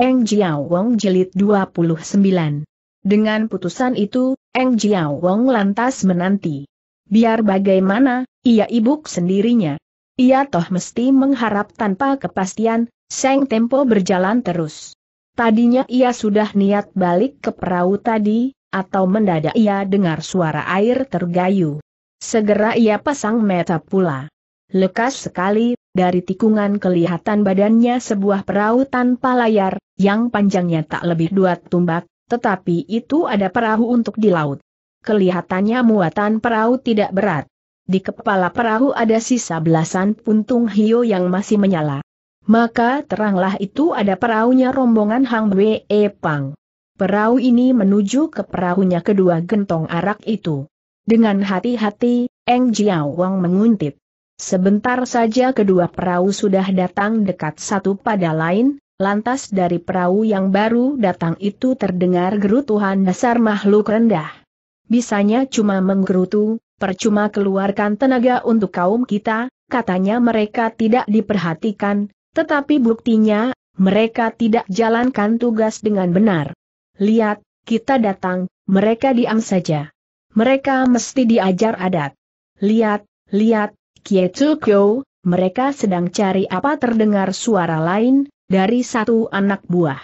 Eng Jiao Wong jilid 29. Dengan putusan itu, Eng Jiao Wong lantas menanti. Biar bagaimana, ia ibuk sendirinya. Ia toh mesti mengharap tanpa kepastian, Seng Tempo berjalan terus. Tadinya ia sudah niat balik ke perahu tadi, atau mendadak ia dengar suara air tergayu. Segera ia pasang meta pula. Lekas sekali, dari tikungan kelihatan badannya sebuah perahu tanpa layar, yang panjangnya tak lebih dua tumbak, tetapi itu ada perahu untuk di laut. Kelihatannya muatan perahu tidak berat. Di kepala perahu ada sisa belasan puntung hiu yang masih menyala. Maka teranglah itu ada perahunya rombongan Hang Wee Pang. Perahu ini menuju ke perahunya kedua gentong arak itu. Dengan hati-hati, Eng Wang menguntit. Sebentar saja kedua perahu sudah datang dekat satu pada lain, lantas dari perahu yang baru datang itu terdengar gerutuhan dasar makhluk rendah. Bisanya cuma menggerutu, percuma keluarkan tenaga untuk kaum kita, katanya mereka tidak diperhatikan, tetapi buktinya, mereka tidak jalankan tugas dengan benar. Lihat, kita datang, mereka diam saja. Mereka mesti diajar adat. Lihat, lihat, Kietsukyo, mereka sedang cari apa terdengar suara lain, dari satu anak buah.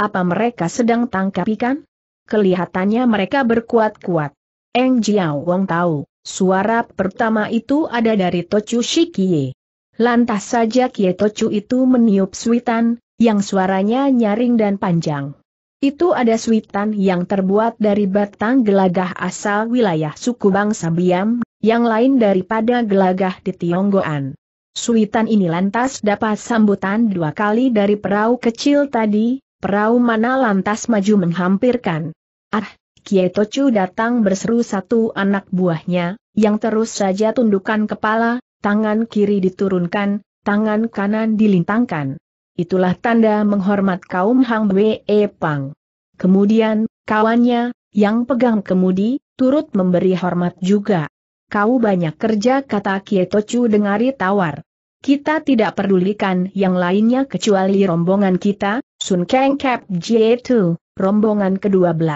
Apa mereka sedang tangkap ikan? Kelihatannya mereka berkuat-kuat. Eng Jiao Wong tahu, suara pertama itu ada dari Tochu Shikie. Lantas saja Kie Tochu itu meniup suitan, yang suaranya nyaring dan panjang. Itu ada suitan yang terbuat dari batang gelagah asal wilayah suku bangsa Biam, yang lain daripada gelagah di Tionggoan. Suitan ini lantas dapat sambutan dua kali dari perahu kecil tadi, perahu mana lantas maju menghampirkan. Ah, Kietochu datang berseru satu anak buahnya, yang terus saja tundukkan kepala, tangan kiri diturunkan, tangan kanan dilintangkan. Itulah tanda menghormat kaum Hang Wei Pang. Kemudian, kawannya, yang pegang kemudi, turut memberi hormat juga. Kau banyak kerja kata Kie Tocu dengari tawar. Kita tidak pedulikan yang lainnya kecuali rombongan kita, Sun Kang Kap Jietu, rombongan ke-12.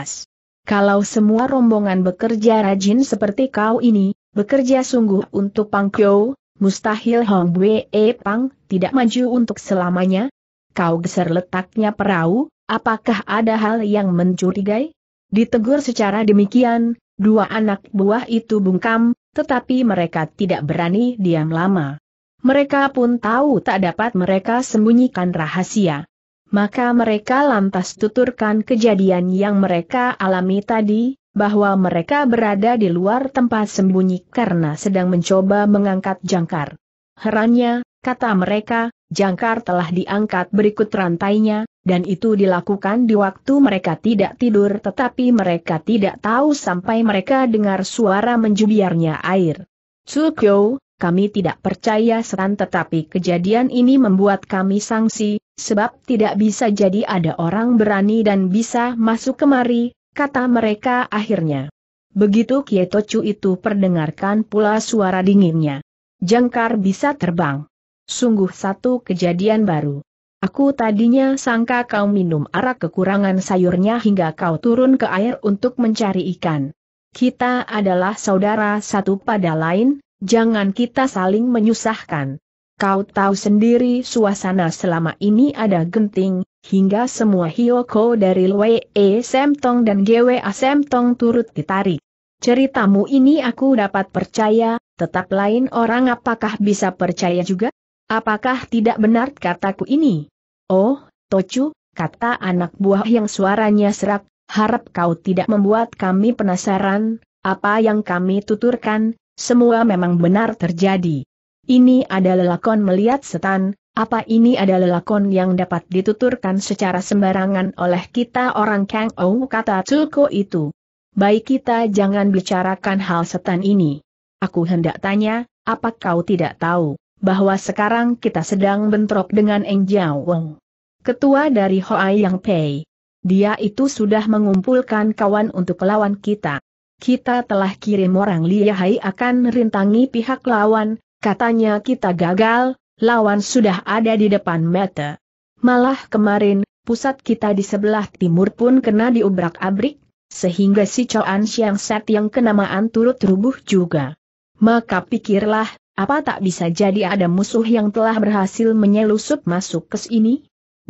Kalau semua rombongan bekerja rajin seperti kau ini, bekerja sungguh untuk Pang Kyo, mustahil Hong Wei Pang tidak maju untuk selamanya? Kau geser letaknya perahu, apakah ada hal yang mencurigai? Ditegur secara demikian, dua anak buah itu bungkam, tetapi mereka tidak berani diam lama. Mereka pun tahu tak dapat mereka sembunyikan rahasia. Maka mereka lantas tuturkan kejadian yang mereka alami tadi, bahwa mereka berada di luar tempat sembunyi karena sedang mencoba mengangkat jangkar. Herannya, kata mereka, jangkar telah diangkat berikut rantainya, dan itu dilakukan di waktu mereka tidak tidur tetapi mereka tidak tahu sampai mereka dengar suara menjubiarnya air. Tsukyo, kami tidak percaya seran tetapi kejadian ini membuat kami sangsi, sebab tidak bisa jadi ada orang berani dan bisa masuk kemari, kata mereka akhirnya. Begitu Kietocu itu perdengarkan pula suara dinginnya. Jangkar bisa terbang. Sungguh satu kejadian baru. Aku tadinya sangka kau minum arak kekurangan sayurnya hingga kau turun ke air untuk mencari ikan. Kita adalah saudara satu pada lain, jangan kita saling menyusahkan. Kau tahu sendiri suasana selama ini ada genting, hingga semua Hioko dari Lwe E Semtong dan A. Semtong turut ditarik. Ceritamu ini aku dapat percaya, tetap lain orang apakah bisa percaya juga? Apakah tidak benar kataku ini? Oh, Tocu, kata anak buah yang suaranya serak, harap kau tidak membuat kami penasaran, apa yang kami tuturkan, semua memang benar terjadi. Ini adalah lakon melihat setan, apa ini adalah lakon yang dapat dituturkan secara sembarangan oleh kita orang Kang Ou kata Tsuko itu. Baik kita jangan bicarakan hal setan ini. Aku hendak tanya, apa kau tidak tahu, bahwa sekarang kita sedang bentrok dengan Eng Jiao Wong? Ketua dari Hoai Yang Pei. Dia itu sudah mengumpulkan kawan untuk lawan kita. Kita telah kirim orang Hai akan rintangi pihak lawan, katanya kita gagal, lawan sudah ada di depan mata. Malah kemarin, pusat kita di sebelah timur pun kena diubrak-abrik, sehingga si Coan Siang Set yang kenamaan turut rubuh juga. Maka pikirlah, apa tak bisa jadi ada musuh yang telah berhasil menyelusup masuk ke sini?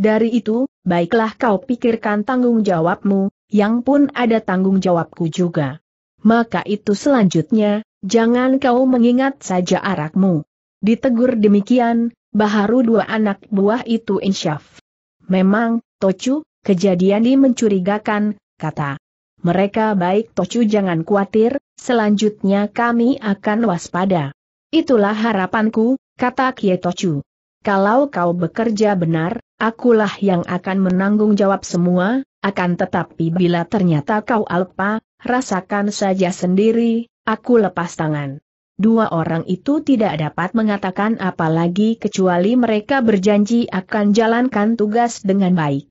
Dari itu, baiklah kau pikirkan tanggung jawabmu, yang pun ada tanggung jawabku juga. Maka itu selanjutnya, jangan kau mengingat saja arakmu. Ditegur demikian, baharu dua anak buah itu insyaf. Memang, Tocu, kejadian ini mencurigakan, kata. Mereka baik Tocu jangan khawatir, selanjutnya kami akan waspada. Itulah harapanku, kata Kie Tocu. Kalau kau bekerja benar, akulah yang akan menanggung jawab semua, akan tetapi bila ternyata kau alpa, rasakan saja sendiri, aku lepas tangan. Dua orang itu tidak dapat mengatakan apalagi kecuali mereka berjanji akan jalankan tugas dengan baik.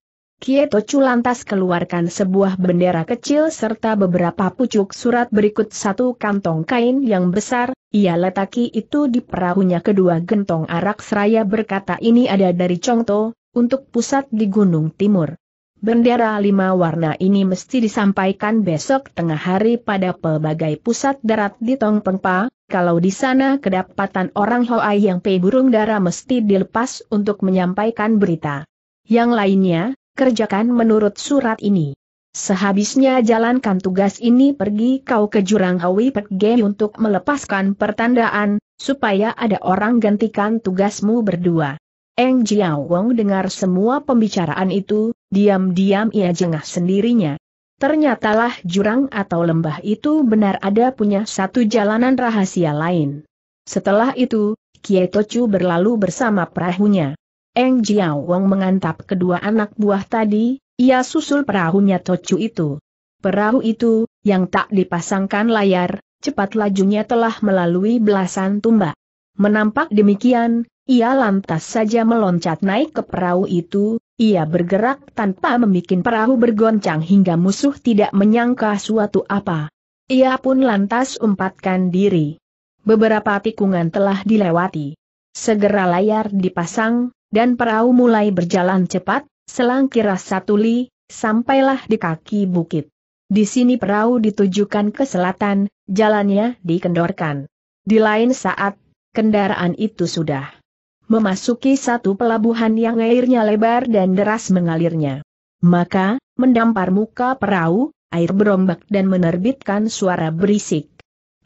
Chu lantas keluarkan sebuah bendera kecil serta beberapa pucuk surat berikut satu kantong kain yang besar, ia letaki itu di perahunya kedua gentong arak seraya berkata ini ada dari Congto, untuk pusat di Gunung Timur. Bendera lima warna ini mesti disampaikan besok tengah hari pada pelbagai pusat darat di Tongpengpa, kalau di sana kedapatan orang Hoai yang pe burung dara mesti dilepas untuk menyampaikan berita. Yang lainnya, kerjakan menurut surat ini. Sehabisnya jalankan tugas ini pergi kau ke jurang Hawi Pergi untuk melepaskan pertandaan, supaya ada orang gantikan tugasmu berdua. Eng Jiao Wong dengar semua pembicaraan itu, diam-diam ia jengah sendirinya. Ternyatalah jurang atau lembah itu benar ada punya satu jalanan rahasia lain. Setelah itu, Kietochu berlalu bersama perahunya. Eng Jiao Wong mengantap kedua anak buah tadi, ia susul perahunya Tochu itu. Perahu itu, yang tak dipasangkan layar, cepat lajunya telah melalui belasan tumbak. Menampak demikian, ia lantas saja meloncat naik ke perahu itu, ia bergerak tanpa membuat perahu bergoncang hingga musuh tidak menyangka suatu apa. Ia pun lantas umpatkan diri. Beberapa tikungan telah dilewati. Segera layar dipasang, dan perahu mulai berjalan cepat, selang kira satu li, sampailah di kaki bukit. Di sini perahu ditujukan ke selatan, jalannya dikendorkan. Di lain saat, kendaraan itu sudah memasuki satu pelabuhan yang airnya lebar dan deras mengalirnya. Maka, mendampar muka perahu, air berombak dan menerbitkan suara berisik.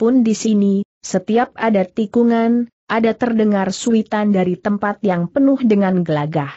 Pun di sini, setiap ada tikungan, ada terdengar suitan dari tempat yang penuh dengan gelagah.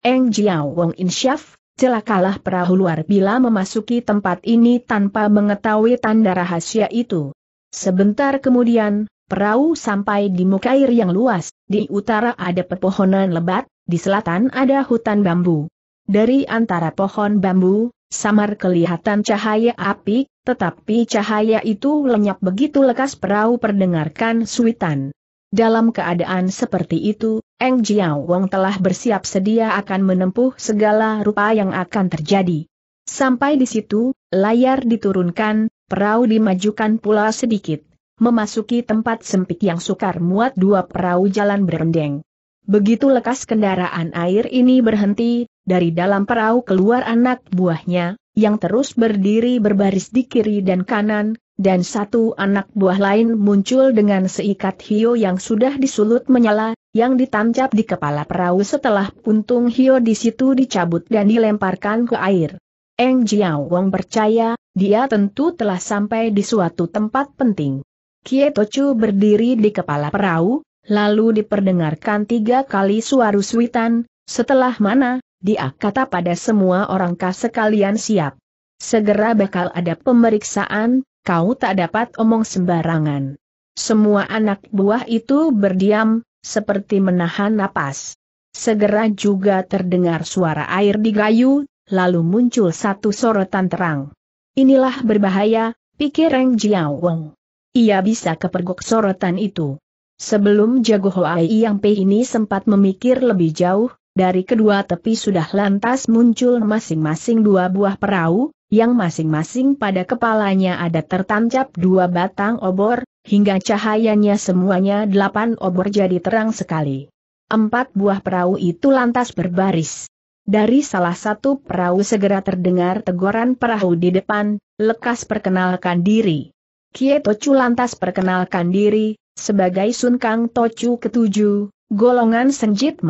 Eng Jiao Wong Insyaf, celakalah perahu luar bila memasuki tempat ini tanpa mengetahui tanda rahasia itu. Sebentar kemudian, perahu sampai di muka air yang luas, di utara ada pepohonan lebat, di selatan ada hutan bambu. Dari antara pohon bambu, samar kelihatan cahaya api, tetapi cahaya itu lenyap begitu lekas perahu perdengarkan suitan. Dalam keadaan seperti itu, Eng Jiao Wong telah bersiap sedia akan menempuh segala rupa yang akan terjadi. Sampai di situ, layar diturunkan, perahu dimajukan pula sedikit memasuki tempat sempit yang sukar muat dua perahu jalan berendeng. Begitu lekas kendaraan air ini berhenti, dari dalam perahu keluar anak buahnya, yang terus berdiri berbaris di kiri dan kanan, dan satu anak buah lain muncul dengan seikat hio yang sudah disulut menyala, yang ditancap di kepala perahu setelah puntung hio di situ dicabut dan dilemparkan ke air. Eng Jiao Wong percaya, dia tentu telah sampai di suatu tempat penting. Kietochu berdiri di kepala perahu, lalu diperdengarkan tiga kali suara suitan, setelah mana, dia kata pada semua orang kas sekalian siap. Segera bakal ada pemeriksaan, kau tak dapat omong sembarangan. Semua anak buah itu berdiam, seperti menahan napas. Segera juga terdengar suara air digayu, lalu muncul satu sorotan terang. Inilah berbahaya, pikir Reng Wang ia bisa kepergok sorotan itu. Sebelum jago Hoai Yang Pei ini sempat memikir lebih jauh, dari kedua tepi sudah lantas muncul masing-masing dua buah perahu, yang masing-masing pada kepalanya ada tertancap dua batang obor, hingga cahayanya semuanya delapan obor jadi terang sekali. Empat buah perahu itu lantas berbaris. Dari salah satu perahu segera terdengar teguran perahu di depan, lekas perkenalkan diri. Kie Tochu lantas perkenalkan diri, sebagai Sun Kang Tochu ketujuh, golongan Senjit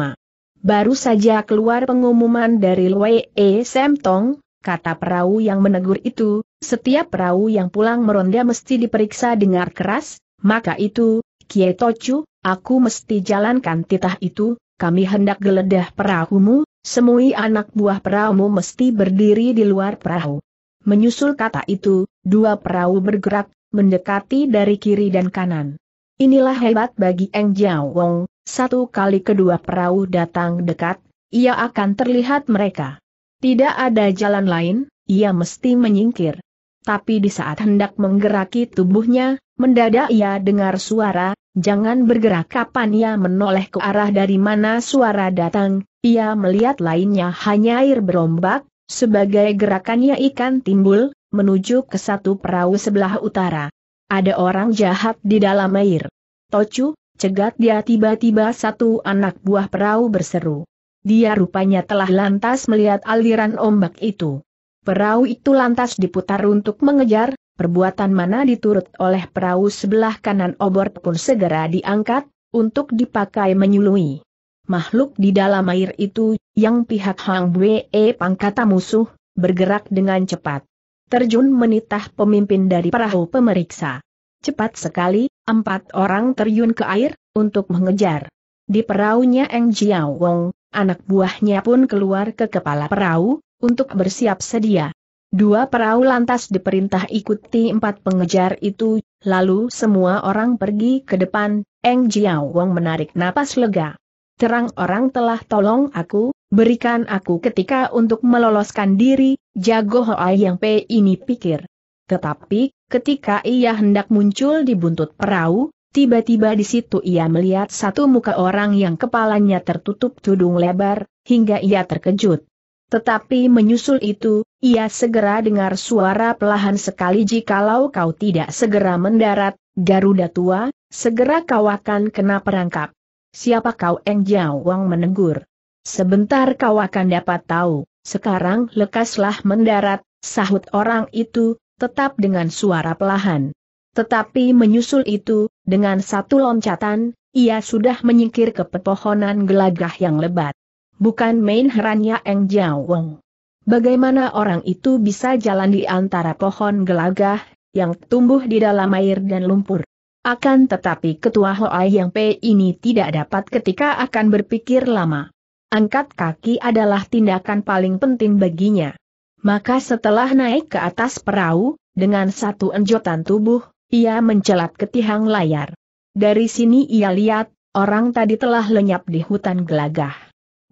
Baru saja keluar pengumuman dari Lwe E Semtong, kata perahu yang menegur itu, setiap perahu yang pulang meronda mesti diperiksa dengar keras, maka itu, Kie Tochu, aku mesti jalankan titah itu, kami hendak geledah perahumu, semui anak buah perahumu mesti berdiri di luar perahu. Menyusul kata itu, dua perahu bergerak, mendekati dari kiri dan kanan. Inilah hebat bagi Eng Jiao Wong, satu kali kedua perahu datang dekat, ia akan terlihat mereka. Tidak ada jalan lain, ia mesti menyingkir. Tapi di saat hendak menggeraki tubuhnya, mendadak ia dengar suara, jangan bergerak kapan ia menoleh ke arah dari mana suara datang, ia melihat lainnya hanya air berombak, sebagai gerakannya ikan timbul, menuju ke satu perahu sebelah utara. Ada orang jahat di dalam air. Tocu, cegat dia tiba-tiba satu anak buah perahu berseru. Dia rupanya telah lantas melihat aliran ombak itu. Perahu itu lantas diputar untuk mengejar, perbuatan mana diturut oleh perahu sebelah kanan obor pun segera diangkat, untuk dipakai menyului. Makhluk di dalam air itu, yang pihak Hang Bwe pangkata musuh, bergerak dengan cepat terjun menitah pemimpin dari perahu pemeriksa. Cepat sekali, empat orang terjun ke air, untuk mengejar. Di perahunya Eng Jiao Wong, anak buahnya pun keluar ke kepala perahu, untuk bersiap sedia. Dua perahu lantas diperintah ikuti empat pengejar itu, lalu semua orang pergi ke depan, Eng Jiao Wong menarik napas lega. Terang orang telah tolong aku, berikan aku ketika untuk meloloskan diri, jago Hoai yang P ini pikir. Tetapi, ketika ia hendak muncul di buntut perahu, tiba-tiba di situ ia melihat satu muka orang yang kepalanya tertutup tudung lebar, hingga ia terkejut. Tetapi menyusul itu, ia segera dengar suara pelahan sekali jikalau kau tidak segera mendarat, Garuda tua, segera kau akan kena perangkap. Siapa kau Eng Wang menegur. Sebentar kau akan dapat tahu, sekarang lekaslah mendarat, sahut orang itu, tetap dengan suara pelahan. Tetapi menyusul itu, dengan satu loncatan, ia sudah menyingkir ke pepohonan gelagah yang lebat. Bukan main herannya Eng Jiao Wong. Bagaimana orang itu bisa jalan di antara pohon gelagah, yang tumbuh di dalam air dan lumpur? Akan tetapi ketua Hoai Yang P ini tidak dapat ketika akan berpikir lama angkat kaki adalah tindakan paling penting baginya. Maka setelah naik ke atas perahu, dengan satu enjotan tubuh, ia mencelat ke tiang layar. Dari sini ia lihat, orang tadi telah lenyap di hutan gelagah.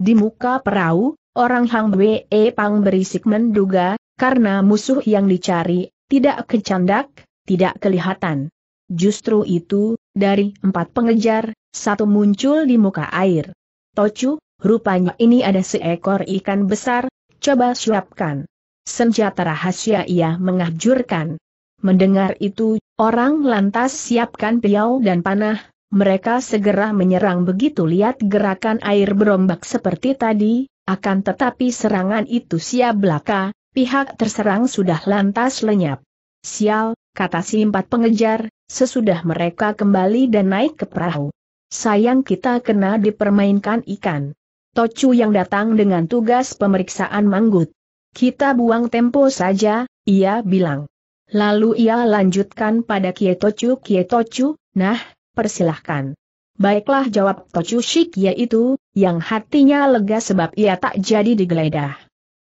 Di muka perahu, orang Hang Wee Pang berisik menduga, karena musuh yang dicari, tidak kecandak, tidak kelihatan. Justru itu, dari empat pengejar, satu muncul di muka air. Tocu, Rupanya ini ada seekor ikan besar, coba siapkan. Senjata rahasia ia mengajurkan. Mendengar itu, orang lantas siapkan piau dan panah, mereka segera menyerang begitu lihat gerakan air berombak seperti tadi, akan tetapi serangan itu siap belaka, pihak terserang sudah lantas lenyap. Sial, kata si empat pengejar, sesudah mereka kembali dan naik ke perahu. Sayang kita kena dipermainkan ikan. Tocu yang datang dengan tugas pemeriksaan Manggut. Kita buang tempo saja, ia bilang. Lalu ia lanjutkan pada kie kie Tochu. nah, persilahkan. Baiklah jawab Tocu Shik yaitu, yang hatinya lega sebab ia tak jadi digeledah.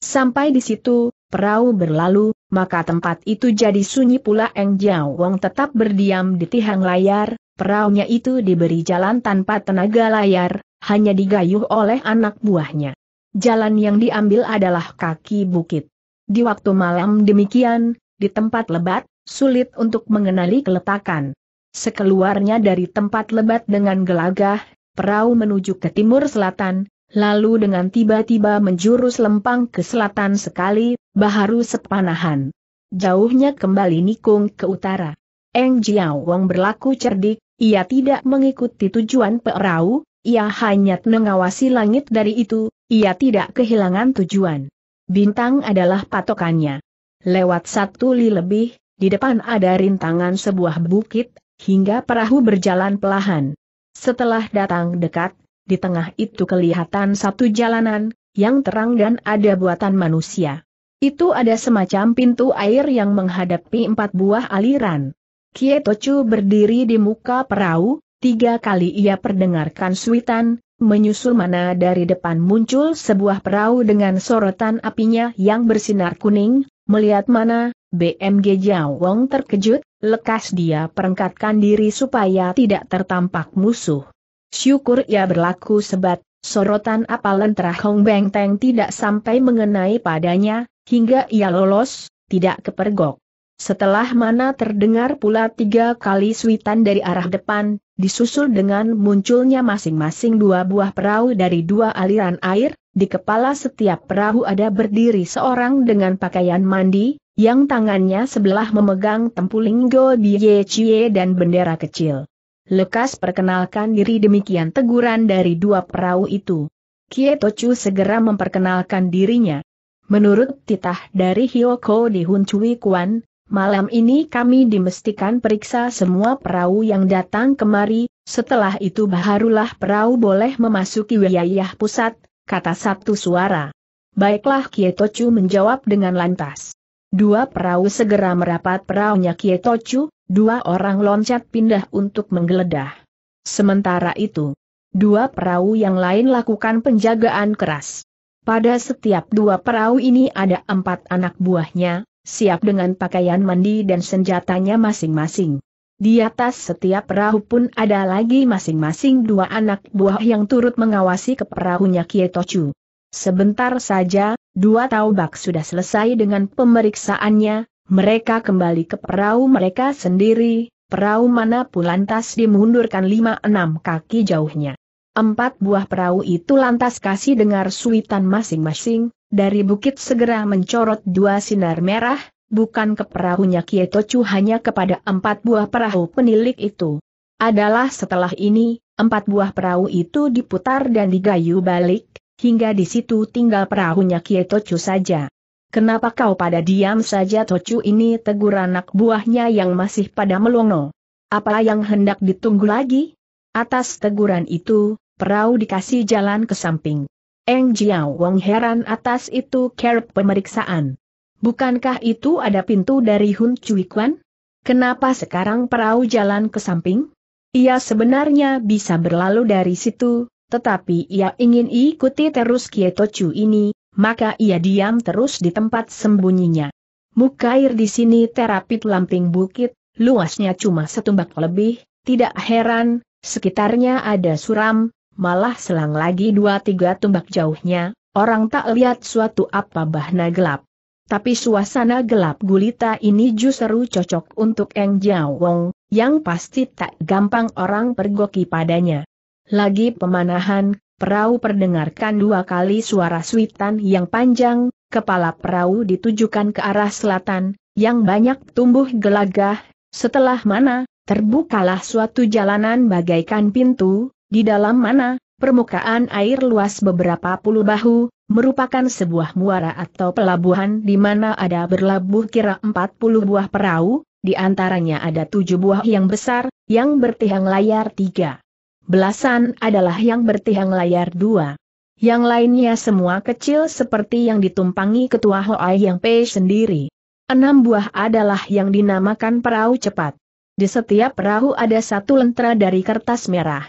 Sampai di situ, perahu berlalu, maka tempat itu jadi sunyi pula Eng Jiao Wong tetap berdiam di tihang layar, Perahunya itu diberi jalan tanpa tenaga layar, hanya digayuh oleh anak buahnya. Jalan yang diambil adalah kaki bukit. Di waktu malam demikian, di tempat lebat, sulit untuk mengenali keletakan. Sekeluarnya dari tempat lebat dengan gelagah, perahu menuju ke timur selatan, lalu dengan tiba-tiba menjurus lempang ke selatan sekali, baharu sepanahan. Jauhnya kembali nikung ke utara. Eng Jiao Wang berlaku cerdik, ia tidak mengikuti tujuan perahu, ia hanya mengawasi langit dari itu, ia tidak kehilangan tujuan. Bintang adalah patokannya. Lewat satu li lebih, di depan ada rintangan sebuah bukit, hingga perahu berjalan pelahan. Setelah datang dekat, di tengah itu kelihatan satu jalanan, yang terang dan ada buatan manusia. Itu ada semacam pintu air yang menghadapi empat buah aliran. Kie Tochu berdiri di muka perahu, tiga kali ia perdengarkan suitan, menyusul mana dari depan muncul sebuah perahu dengan sorotan apinya yang bersinar kuning, melihat mana, BMG Jawong terkejut, lekas dia perengkatkan diri supaya tidak tertampak musuh. Syukur ia berlaku sebat, sorotan apalan Hong Beng Teng tidak sampai mengenai padanya, hingga ia lolos, tidak kepergok. Setelah mana terdengar pula tiga kali suitan dari arah depan, disusul dengan munculnya masing-masing dua buah perahu dari dua aliran air, di kepala setiap perahu ada berdiri seorang dengan pakaian mandi, yang tangannya sebelah memegang tempuling Go biye cie dan bendera kecil. Lekas perkenalkan diri demikian teguran dari dua perahu itu. Kie Kietochu segera memperkenalkan dirinya. Menurut titah dari Hyoko di Chui Kuan, Malam ini kami dimestikan periksa semua perahu yang datang kemari, setelah itu barulah perahu boleh memasuki wilayah pusat, kata satu suara. Baiklah Kietochu menjawab dengan lantas. Dua perahu segera merapat perahunya Kietochu, dua orang loncat pindah untuk menggeledah. Sementara itu, dua perahu yang lain lakukan penjagaan keras. Pada setiap dua perahu ini ada empat anak buahnya, siap dengan pakaian mandi dan senjatanya masing-masing. Di atas setiap perahu pun ada lagi masing-masing dua anak buah yang turut mengawasi ke perahunya Kietochu. Sebentar saja, dua taubak sudah selesai dengan pemeriksaannya, mereka kembali ke perahu mereka sendiri, perahu mana pun lantas dimundurkan lima enam kaki jauhnya. Empat buah perahu itu lantas kasih dengar suitan masing-masing, dari bukit segera mencorot dua sinar merah, bukan ke perahunya Kietochu hanya kepada empat buah perahu penilik itu. Adalah setelah ini, empat buah perahu itu diputar dan digayu balik, hingga di situ tinggal perahunya Kietochu saja. Kenapa kau pada diam saja Tochu ini tegur anak buahnya yang masih pada melongo. Apa yang hendak ditunggu lagi? Atas teguran itu, perahu dikasih jalan ke samping. Eng Jiao Wong heran atas itu kerap pemeriksaan. Bukankah itu ada pintu dari Hun Cui Kwan? Kenapa sekarang perahu jalan ke samping? Ia sebenarnya bisa berlalu dari situ, tetapi ia ingin ikuti terus Tochu ini, maka ia diam terus di tempat sembunyinya. Muka air di sini terapit lamping bukit, luasnya cuma setumbak lebih, tidak heran, sekitarnya ada suram, malah selang lagi dua tiga tumbak jauhnya, orang tak lihat suatu apa bahna gelap. Tapi suasana gelap gulita ini justru cocok untuk Eng Jiao Wong, yang pasti tak gampang orang pergoki padanya. Lagi pemanahan, perahu perdengarkan dua kali suara suitan yang panjang, kepala perahu ditujukan ke arah selatan, yang banyak tumbuh gelagah, setelah mana, terbukalah suatu jalanan bagaikan pintu, di dalam mana, permukaan air luas beberapa puluh bahu, merupakan sebuah muara atau pelabuhan di mana ada berlabuh kira empat puluh buah perahu, di antaranya ada tujuh buah yang besar, yang bertihang layar tiga. Belasan adalah yang bertihang layar dua. Yang lainnya semua kecil seperti yang ditumpangi ketua Hoai Yang Pei sendiri. Enam buah adalah yang dinamakan perahu cepat. Di setiap perahu ada satu lentera dari kertas merah.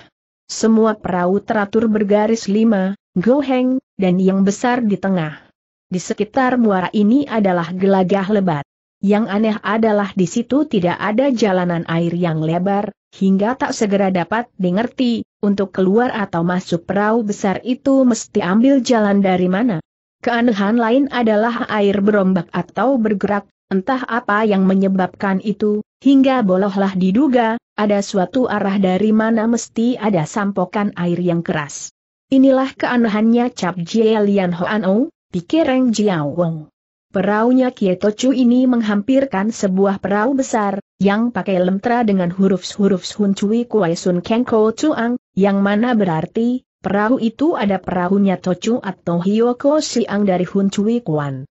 Semua perahu teratur bergaris lima, goheng, dan yang besar di tengah. Di sekitar muara ini adalah gelagah lebat. Yang aneh adalah di situ tidak ada jalanan air yang lebar, hingga tak segera dapat dimengerti, untuk keluar atau masuk perahu besar itu mesti ambil jalan dari mana. Keanehan lain adalah air berombak atau bergerak, Entah apa yang menyebabkan itu, hingga bolohlah diduga, ada suatu arah dari mana mesti ada sampokan air yang keras. Inilah keanehannya Cap Jie Lian Hoan pikirang pikir Reng Jiao Wong. Peraunya Chu ini menghampirkan sebuah perahu besar, yang pakai lemtra dengan huruf-huruf Hun Cui Kuai Sun Keng Ko Chuang, yang mana berarti, perahu itu ada perahunya Tochu atau Hioko Siang dari Hun Cui Kuan.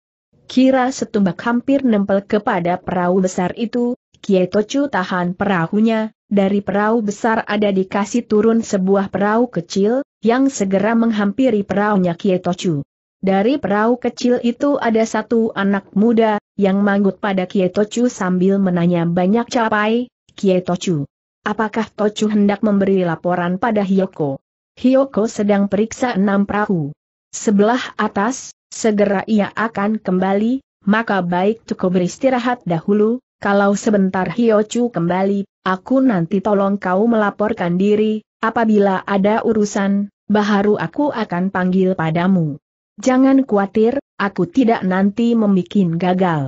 Kira setumbak hampir nempel kepada perahu besar itu, Kietocu tahan perahunya, dari perahu besar ada dikasih turun sebuah perahu kecil, yang segera menghampiri perahunya Kietocu. Dari perahu kecil itu ada satu anak muda, yang manggut pada Kietocu sambil menanya banyak capai, Kietocu. Apakah Tochu hendak memberi laporan pada Hyoko? Hyoko sedang periksa enam perahu. Sebelah atas, segera ia akan kembali, maka baik cukup beristirahat dahulu, kalau sebentar hio chu kembali, aku nanti tolong kau melaporkan diri, apabila ada urusan, baharu aku akan panggil padamu. Jangan khawatir, aku tidak nanti membuat gagal.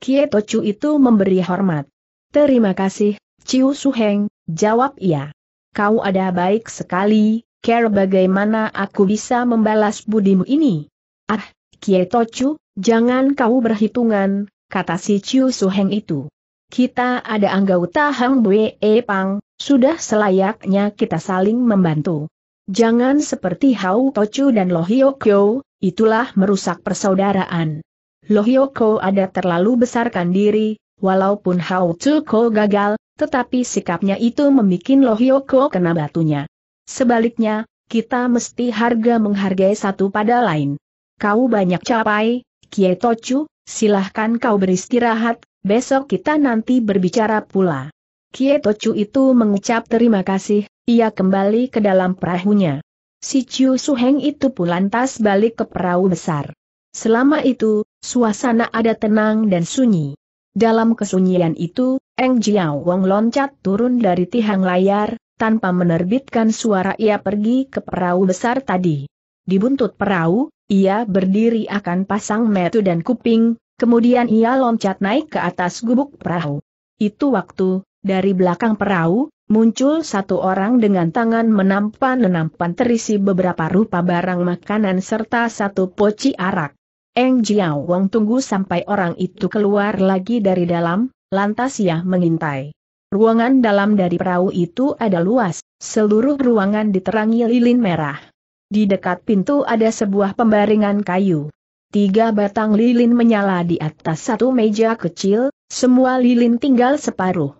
kie chu itu memberi hormat. Terima kasih, Ciu Suheng, jawab ia. Kau ada baik sekali, care bagaimana aku bisa membalas budimu ini? Ah, Tochu, jangan kau berhitungan, kata si Chiu Suheng itu. Kita ada anggota Hang Bue e Pang, sudah selayaknya kita saling membantu. Jangan seperti Hau Tochu dan Lohyoko, itulah merusak persaudaraan. Lohyoko ada terlalu besarkan diri, walaupun Hau Tsuko gagal, tetapi sikapnya itu membuat Lohyoko kena batunya. Sebaliknya, kita mesti harga menghargai satu pada lain. Kau banyak capai, kie tochu, silahkan kau beristirahat, besok kita nanti berbicara pula. Kie tochu itu mengucap terima kasih, ia kembali ke dalam perahunya. Si Chiu Suheng itu pun lantas balik ke perahu besar. Selama itu, suasana ada tenang dan sunyi. Dalam kesunyian itu, Eng Jiao Wong loncat turun dari tihang layar, tanpa menerbitkan suara ia pergi ke perahu besar tadi. Di buntut perahu, ia berdiri akan pasang metu dan kuping, kemudian ia loncat naik ke atas gubuk perahu. Itu waktu, dari belakang perahu, muncul satu orang dengan tangan menampan nampan terisi beberapa rupa barang makanan serta satu poci arak. Eng Jiao Wong tunggu sampai orang itu keluar lagi dari dalam, lantas ia mengintai. Ruangan dalam dari perahu itu ada luas, seluruh ruangan diterangi lilin merah. Di dekat pintu ada sebuah pembaringan kayu. Tiga batang lilin menyala di atas satu meja kecil, semua lilin tinggal separuh.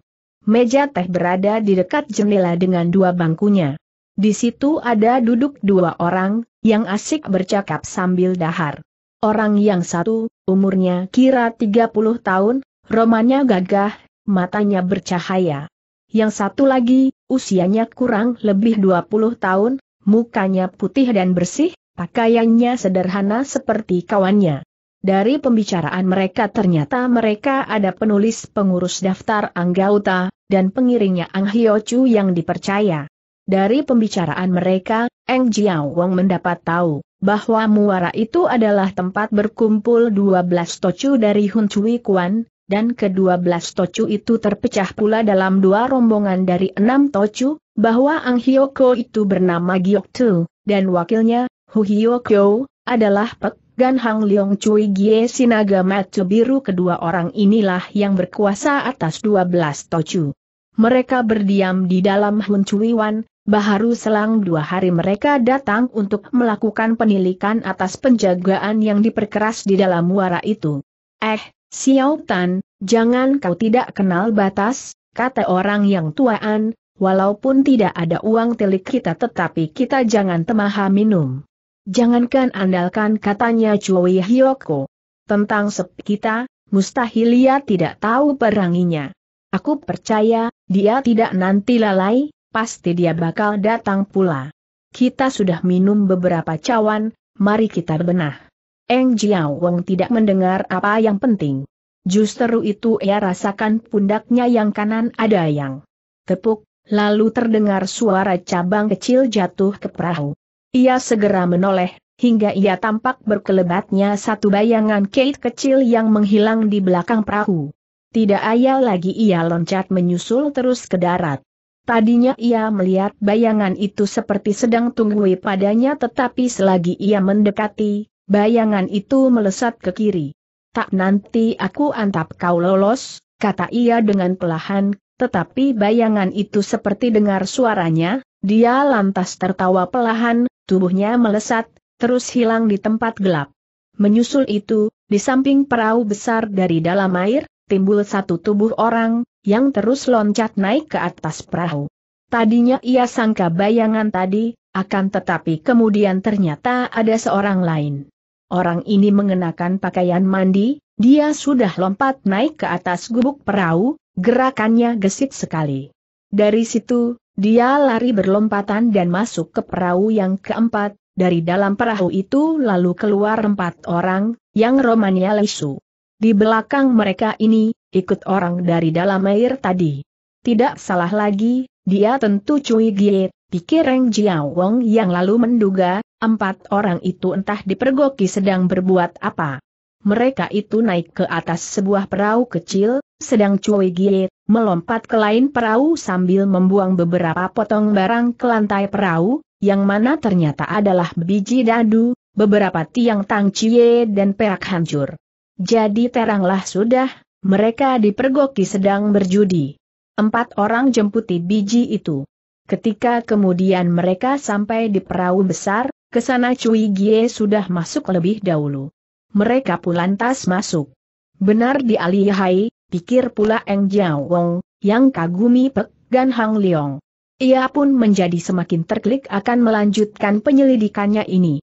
Meja teh berada di dekat jendela dengan dua bangkunya. Di situ ada duduk dua orang, yang asik bercakap sambil dahar. Orang yang satu, umurnya kira 30 tahun, romannya gagah, matanya bercahaya. Yang satu lagi, usianya kurang lebih 20 tahun, Mukanya putih dan bersih, pakaiannya sederhana seperti kawannya. Dari pembicaraan mereka ternyata mereka ada penulis pengurus daftar anggota, dan pengiringnya Ang Hyo Chu yang dipercaya. Dari pembicaraan mereka, Eng Jiao Wang mendapat tahu bahwa muara itu adalah tempat berkumpul 12 tocu dari Hun Chui Kuan, dan kedua belas tocu itu terpecah pula dalam dua rombongan dari enam tocu, bahwa Ang Hyoko itu bernama Giok Tu, dan wakilnya, Hu Hyoko, adalah Pek Gan Hang Leong Cui Gie Sinaga Matu Biru kedua orang inilah yang berkuasa atas dua belas tocu. Mereka berdiam di dalam Hun Cui Wan, baharu selang dua hari mereka datang untuk melakukan penilikan atas penjagaan yang diperkeras di dalam muara itu. Eh, Xiao Tan, jangan kau tidak kenal batas, kata orang yang tuaan, walaupun tidak ada uang telik kita tetapi kita jangan temaha minum. Jangankan andalkan katanya Chui Hyoko. Tentang sepi kita, mustahil ia tidak tahu peranginya. Aku percaya, dia tidak nanti lalai, pasti dia bakal datang pula. Kita sudah minum beberapa cawan, mari kita benah. Eng Jiao Wong tidak mendengar apa yang penting. Justru itu ia rasakan pundaknya yang kanan ada yang tepuk, lalu terdengar suara cabang kecil jatuh ke perahu. Ia segera menoleh, hingga ia tampak berkelebatnya satu bayangan Kate kecil yang menghilang di belakang perahu. Tidak ayal lagi ia loncat menyusul terus ke darat. Tadinya ia melihat bayangan itu seperti sedang tunggui padanya tetapi selagi ia mendekati, Bayangan itu melesat ke kiri. Tak nanti aku antap kau lolos, kata ia dengan pelahan, tetapi bayangan itu seperti dengar suaranya, dia lantas tertawa pelahan, tubuhnya melesat, terus hilang di tempat gelap. Menyusul itu, di samping perahu besar dari dalam air, timbul satu tubuh orang, yang terus loncat naik ke atas perahu. Tadinya ia sangka bayangan tadi, akan tetapi kemudian ternyata ada seorang lain. Orang ini mengenakan pakaian mandi, dia sudah lompat naik ke atas gubuk perahu, gerakannya gesit sekali. Dari situ, dia lari berlompatan dan masuk ke perahu yang keempat, dari dalam perahu itu lalu keluar empat orang, yang romannya lesu. Di belakang mereka ini, ikut orang dari dalam air tadi. Tidak salah lagi, dia tentu cuy giet, pikir Reng Jiawong yang lalu menduga, Empat orang itu entah dipergoki sedang berbuat apa. Mereka itu naik ke atas sebuah perahu kecil, sedang Cui Gie melompat ke lain perahu sambil membuang beberapa potong barang ke lantai perahu, yang mana ternyata adalah biji dadu, beberapa tiang tang cie dan perak hancur. Jadi teranglah sudah, mereka dipergoki sedang berjudi. Empat orang jemputi biji itu. Ketika kemudian mereka sampai di perahu besar, Kesana Cui Gie sudah masuk lebih dahulu. Mereka pun lantas masuk. Benar di Alihai, pikir pula Eng Jiao Wong, yang kagumi Pek Gan Hang Leong. Ia pun menjadi semakin terklik akan melanjutkan penyelidikannya ini.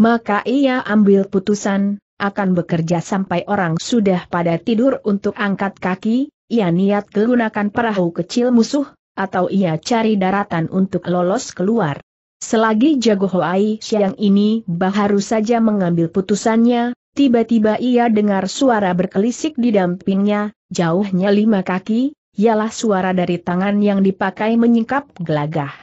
Maka ia ambil putusan, akan bekerja sampai orang sudah pada tidur untuk angkat kaki, ia niat menggunakan perahu kecil musuh, atau ia cari daratan untuk lolos keluar. Selagi Jago Hoai siang ini baharu saja mengambil putusannya, tiba-tiba ia dengar suara berkelisik di dampingnya, jauhnya lima kaki, ialah suara dari tangan yang dipakai menyingkap gelagah.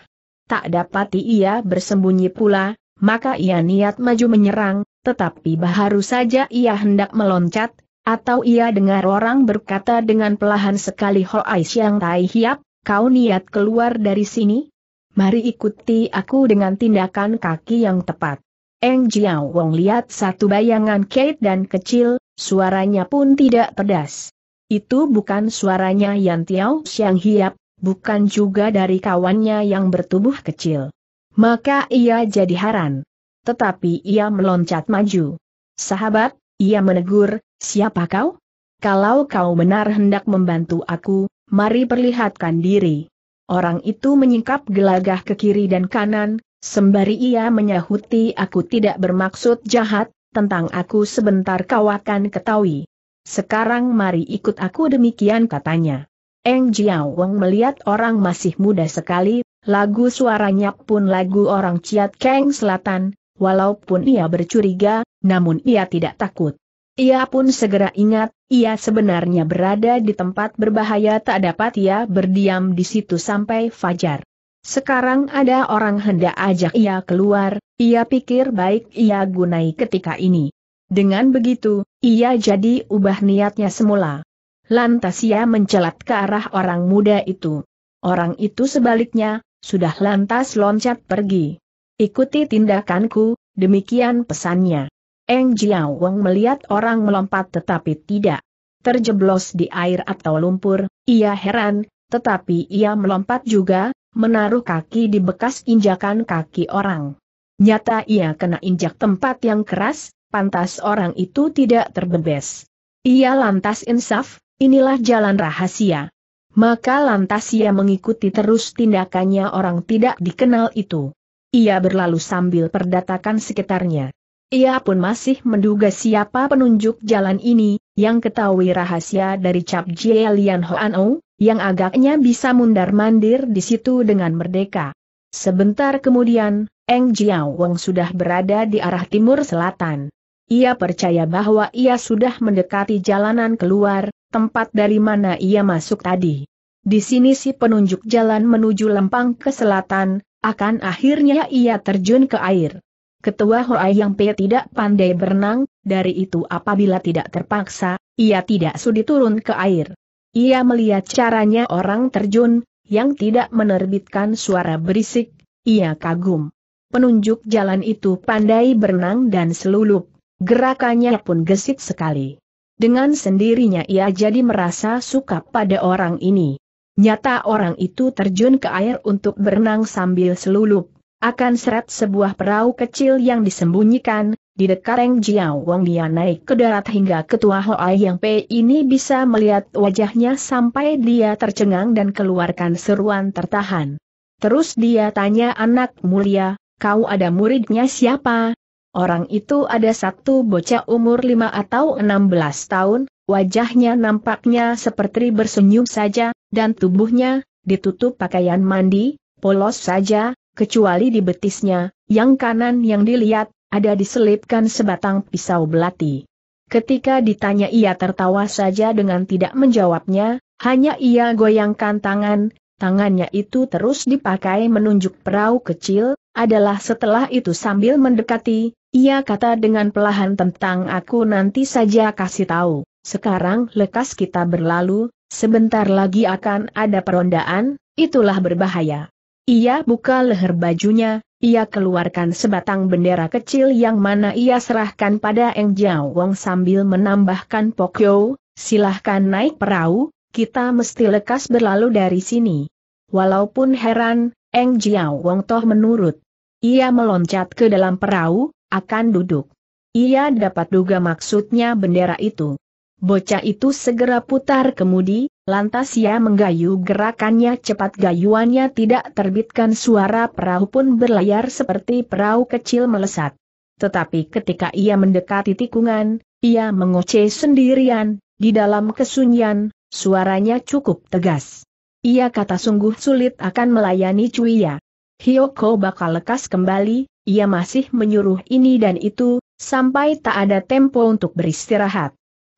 Tak dapati ia bersembunyi pula, maka ia niat maju menyerang, tetapi baharu saja ia hendak meloncat, atau ia dengar orang berkata dengan pelahan sekali Hoai Siang Tai Hiap, kau niat keluar dari sini? Mari ikuti aku dengan tindakan kaki yang tepat. Eng Jiao Wong lihat satu bayangan Kate dan kecil, suaranya pun tidak pedas. Itu bukan suaranya Yan Tiao Xiang Hiap, bukan juga dari kawannya yang bertubuh kecil. Maka ia jadi heran. Tetapi ia meloncat maju. Sahabat, ia menegur, siapa kau? Kalau kau benar hendak membantu aku, mari perlihatkan diri. Orang itu menyingkap gelagah ke kiri dan kanan, sembari ia menyahuti aku tidak bermaksud jahat, tentang aku sebentar kau akan ketahui. Sekarang mari ikut aku demikian katanya. Eng Jiao Wong melihat orang masih muda sekali, lagu suaranya pun lagu orang Ciat Keng Selatan, walaupun ia bercuriga, namun ia tidak takut. Ia pun segera ingat, ia sebenarnya berada di tempat berbahaya tak dapat ia berdiam di situ sampai fajar. Sekarang ada orang hendak ajak ia keluar, ia pikir baik ia gunai ketika ini. Dengan begitu, ia jadi ubah niatnya semula. Lantas ia mencelat ke arah orang muda itu. Orang itu sebaliknya, sudah lantas loncat pergi. Ikuti tindakanku, demikian pesannya. Eng Jiao Wang melihat orang melompat tetapi tidak terjeblos di air atau lumpur, ia heran, tetapi ia melompat juga, menaruh kaki di bekas injakan kaki orang. Nyata ia kena injak tempat yang keras, pantas orang itu tidak terbebes. Ia lantas insaf, inilah jalan rahasia. Maka lantas ia mengikuti terus tindakannya orang tidak dikenal itu. Ia berlalu sambil perdatakan sekitarnya. Ia pun masih menduga siapa penunjuk jalan ini, yang ketahui rahasia dari Cap Jie Lian Hoan yang agaknya bisa mundar-mandir di situ dengan merdeka. Sebentar kemudian, Eng Jiao Wang sudah berada di arah timur selatan. Ia percaya bahwa ia sudah mendekati jalanan keluar, tempat dari mana ia masuk tadi. Di sini si penunjuk jalan menuju lempang ke selatan, akan akhirnya ia terjun ke air. Ketua Hoai Yang Pe tidak pandai berenang, dari itu apabila tidak terpaksa, ia tidak sudi turun ke air. Ia melihat caranya orang terjun, yang tidak menerbitkan suara berisik, ia kagum. Penunjuk jalan itu pandai berenang dan selulup, gerakannya pun gesit sekali. Dengan sendirinya ia jadi merasa suka pada orang ini. Nyata orang itu terjun ke air untuk berenang sambil selulup akan seret sebuah perahu kecil yang disembunyikan, di dekat Reng Jiao Wang dia naik ke darat hingga ketua Hoa Yang P ini bisa melihat wajahnya sampai dia tercengang dan keluarkan seruan tertahan. Terus dia tanya anak mulia, kau ada muridnya siapa? Orang itu ada satu bocah umur lima atau enam belas tahun, wajahnya nampaknya seperti bersenyum saja, dan tubuhnya, ditutup pakaian mandi, polos saja, kecuali di betisnya, yang kanan yang dilihat, ada diselipkan sebatang pisau belati. Ketika ditanya ia tertawa saja dengan tidak menjawabnya, hanya ia goyangkan tangan, tangannya itu terus dipakai menunjuk perahu kecil, adalah setelah itu sambil mendekati, ia kata dengan pelahan tentang aku nanti saja kasih tahu, sekarang lekas kita berlalu, sebentar lagi akan ada perondaan, itulah berbahaya. Ia buka leher bajunya, ia keluarkan sebatang bendera kecil yang mana ia serahkan pada Eng Jiao Wong sambil menambahkan Pokyo, silahkan naik perahu, kita mesti lekas berlalu dari sini. Walaupun heran, Eng Jiao Wong toh menurut. Ia meloncat ke dalam perahu, akan duduk. Ia dapat duga maksudnya bendera itu. Bocah itu segera putar kemudi, lantas ia menggayu gerakannya cepat gayuannya tidak terbitkan suara perahu pun berlayar seperti perahu kecil melesat. Tetapi ketika ia mendekati tikungan, ia mengoceh sendirian, di dalam kesunyian, suaranya cukup tegas. Ia kata sungguh sulit akan melayani Cuiya. Hioko bakal lekas kembali, ia masih menyuruh ini dan itu, sampai tak ada tempo untuk beristirahat.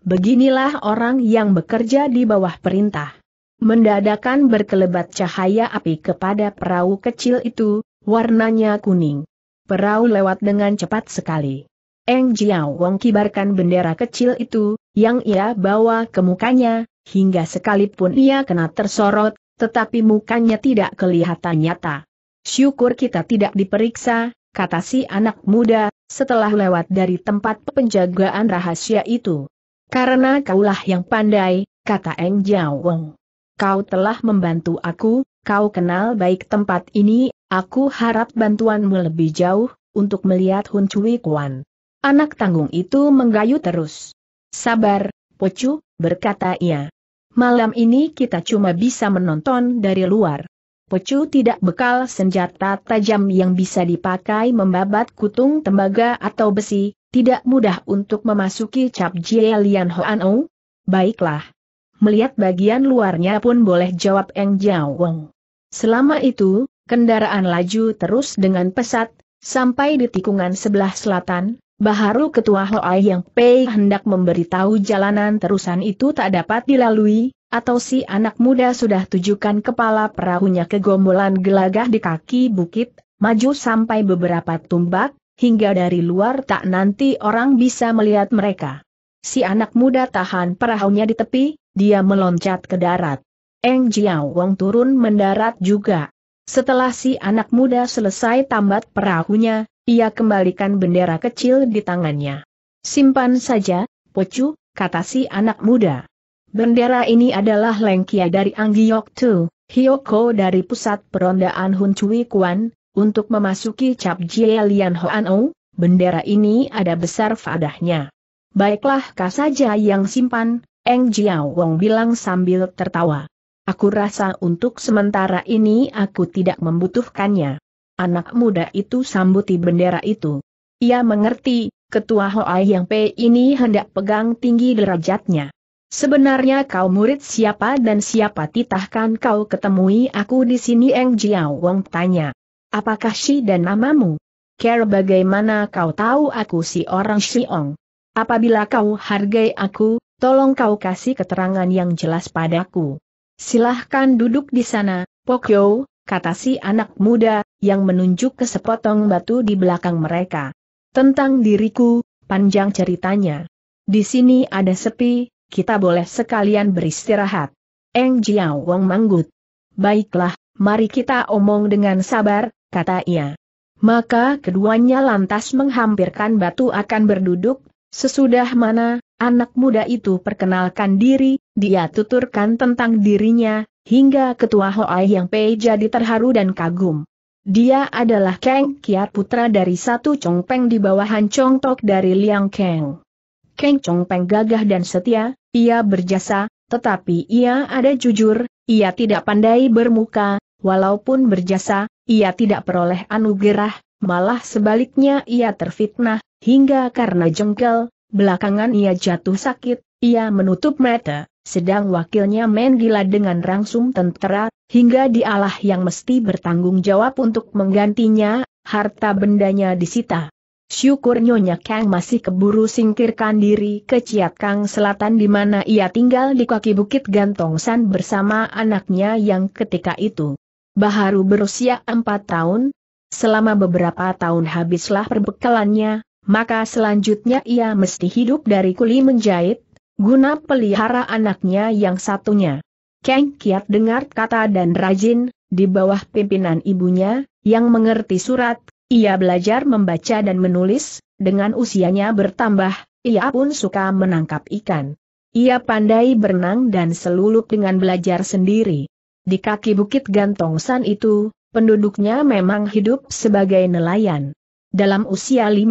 Beginilah orang yang bekerja di bawah perintah. Mendadakan berkelebat cahaya api kepada perahu kecil itu, warnanya kuning. Perahu lewat dengan cepat sekali. Eng Jiao Wong kibarkan bendera kecil itu, yang ia bawa ke mukanya, hingga sekalipun ia kena tersorot, tetapi mukanya tidak kelihatan nyata. Syukur kita tidak diperiksa, kata si anak muda, setelah lewat dari tempat penjagaan rahasia itu. Karena kaulah yang pandai, kata Eng Jiao Weng. Kau telah membantu aku, kau kenal baik tempat ini, aku harap bantuanmu lebih jauh, untuk melihat Hun Cui Kuan. Anak tanggung itu menggayu terus. Sabar, Pocu, berkata ia. Malam ini kita cuma bisa menonton dari luar. Pecu tidak bekal senjata tajam yang bisa dipakai membabat kutung tembaga atau besi, tidak mudah untuk memasuki cap Jie Lian Hoan Ou? Baiklah. Melihat bagian luarnya pun boleh jawab Eng Jiao Wong. Selama itu, kendaraan laju terus dengan pesat, sampai di tikungan sebelah selatan, Baharu Ketua Hoai yang Pei hendak memberitahu jalanan terusan itu tak dapat dilalui, atau si anak muda sudah tujukan kepala perahunya ke gombolan gelagah di kaki bukit, maju sampai beberapa tumbak, hingga dari luar tak nanti orang bisa melihat mereka. Si anak muda tahan perahunya di tepi, dia meloncat ke darat. Eng Jiao Wong turun mendarat juga. Setelah si anak muda selesai tambat perahunya, ia kembalikan bendera kecil di tangannya. Simpan saja, Pocu, kata si anak muda. Bendera ini adalah Lengkia dari Anggiok Tu, Hyoko dari pusat perondaan Hun Cui Kuan, untuk memasuki Cap Jie Lian Hoan O, bendera ini ada besar fadahnya. Baiklah kah saja yang simpan, Eng Jiao Wong bilang sambil tertawa. Aku rasa untuk sementara ini aku tidak membutuhkannya. Anak muda itu sambuti bendera itu. Ia mengerti, ketua Hoai yang Pei ini hendak pegang tinggi derajatnya. Sebenarnya kau murid siapa dan siapa titahkan kau ketemui aku di sini Eng Jiao Wong tanya. Apakah si dan namamu? Care bagaimana kau tahu aku si orang Siong? Apabila kau hargai aku, tolong kau kasih keterangan yang jelas padaku. Silahkan duduk di sana, Pokyo, kata si anak muda, yang menunjuk ke sepotong batu di belakang mereka. Tentang diriku, panjang ceritanya. Di sini ada sepi, kita boleh sekalian beristirahat. Eng Jiao Wang manggut. Baiklah, mari kita omong dengan sabar, kata ia. Maka keduanya lantas menghampirkan batu akan berduduk, sesudah mana, anak muda itu perkenalkan diri, dia tuturkan tentang dirinya, hingga ketua Hoai Yang Pei jadi terharu dan kagum. Dia adalah Kang Kiat putra dari satu Peng di bawah bawahan Tok dari Liang Kang. Keng penggagah gagah dan setia, ia berjasa, tetapi ia ada jujur, ia tidak pandai bermuka, walaupun berjasa, ia tidak peroleh anugerah, malah sebaliknya ia terfitnah, hingga karena jengkel, belakangan ia jatuh sakit, ia menutup mata, sedang wakilnya main gila dengan rangsum tentera, hingga dialah yang mesti bertanggung jawab untuk menggantinya, harta bendanya disita. Syukur Nyonya Kang masih keburu singkirkan diri ke Ciat Kang Selatan di mana ia tinggal di kaki Bukit Gantong San bersama anaknya yang ketika itu baru berusia empat tahun. Selama beberapa tahun habislah perbekalannya, maka selanjutnya ia mesti hidup dari kuli menjahit, guna pelihara anaknya yang satunya. Kang Kiat dengar kata dan rajin, di bawah pimpinan ibunya, yang mengerti surat, ia belajar membaca dan menulis, dengan usianya bertambah, ia pun suka menangkap ikan. Ia pandai berenang dan selulup dengan belajar sendiri. Di kaki bukit Gantong San itu, penduduknya memang hidup sebagai nelayan. Dalam usia 15